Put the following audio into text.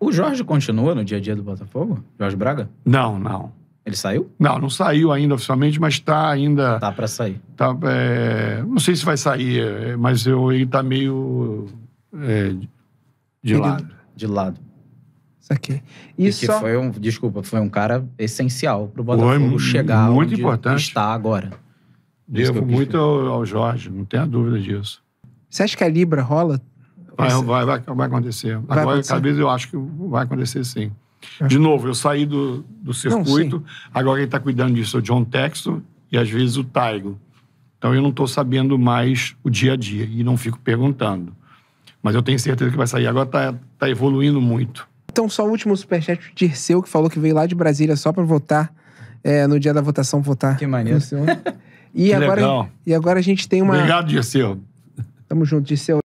O Jorge continua no dia a dia do Botafogo? Jorge Braga? Não, não. Ele saiu? Não, não saiu ainda oficialmente, mas está ainda. Tá para sair. Tá, é, não sei se vai sair, é, mas eu, ele está meio. É, de ele, lado. De lado. Isso aqui. E, que foi um. Desculpa, foi um cara essencial para o Botafogo foi chegar muito onde importante. está agora. Devo muito ao, ao Jorge, não tenha dúvida disso. Você acha que a Libra rola Vai, vai, vai, vai acontecer. Vai Agora, acontecer? talvez eu acho que vai acontecer sim. De novo, eu saí do, do circuito, não, agora quem está cuidando disso é o John Texton e às vezes o Taigo. Então eu não estou sabendo mais o dia a dia e não fico perguntando. Mas eu tenho certeza que vai sair. Agora está tá evoluindo muito. Então, só o último superchat de Dirceu, que falou que veio lá de Brasília só para votar, é, no dia da votação, votar. Que maneiro. E, que agora, legal. e agora a gente tem uma. Obrigado, Dirceu. Tamo junto, Dirceu.